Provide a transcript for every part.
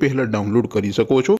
પહેલાં ડાઉનલોડ કરી શકો છો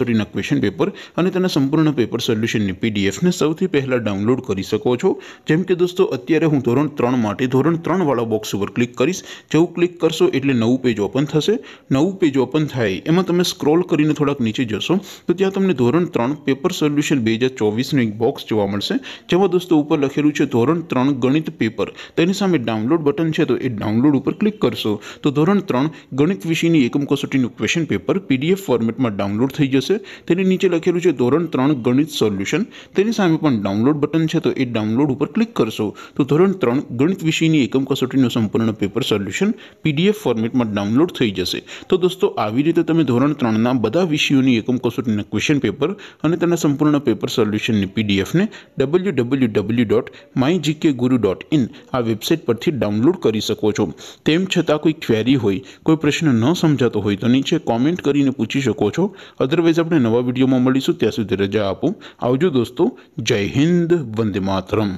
તો રીન ક્વેશ્ચન પેપર અને તેના સંપૂર્ણ પેપર સોલ્યુશન ની પીડીએફ ને સૌથી પહેલા ડાઉનલોડ કરી શકો છો જેમ કે દોસ્તો અત્યારે હું ધોરણ 3 માટી ધોરણ 3 વાળો બોક્સ ઉપર ક્લિક કરિસ જેઉ ક્લિક કરશો એટલે નવું પેજ ઓપન થશે નવું પેજ ઓપન થાય એમાં તમે સ્ક્રોલ કરીને થોડક નીચે જશો તો ત્યાં તમને ધોરણ 3 પેપર સોલ્યુશન 2024 નું એક બોક્સ જોવા મળશે જેમ હું દોસ્તો ઉપર લખેલું છે ધોરણ 3 ગણિત પેપર તેની સામે ડાઉનલોડ બટન છે તો એ ડાઉનલોડ ઉપર ક્લિક કરશો તો ધોરણ 3 ગણિત વિષયની એકમ કોસોટી નું ક્વેશ્ચન પેપર પીડીએફ ફોર્મેટમાં ડાઉનલોડ થઈ જશે તને નીચે લખેલું છે ધોરણ 3 ગણિત સોલ્યુશન તેની સામે પણ ડાઉનલોડ બટન છે તો એ ડાઉનલોડ ઉપર ક્લિક કરશો તો ધોરણ 3 ગણિત વિષયની એકમ કસોટીનો સંપૂર્ણ પેપર સોલ્યુશન PDF ફોર્મેટમાં ડાઉનલોડ થઈ જશે તો દોસ્તો આવી રીતે તમે ધોરણ 3 ના બધા વિષયોની એકમ કસોટીના ક્વેશ્ચન પેપર અને તેના સંપૂર્ણ પેપર સોલ્યુશનની PDF ને www.mygkguru.in આ વેબસાઈટ પરથી ડાઉનલોડ કરી શકો છો તેમ છતાં કોઈ ક્વેરી હોય કોઈ પ્રશ્ન ન સમજતો હોય તો નીચે કમેન્ટ કરીને પૂછી શકો છો otherwise अपने નવા વિડિયો માં મળીશું તે આ સુધરે જ આપું આવજો દોસ્તો જય હિન્દ વંદે માતરમ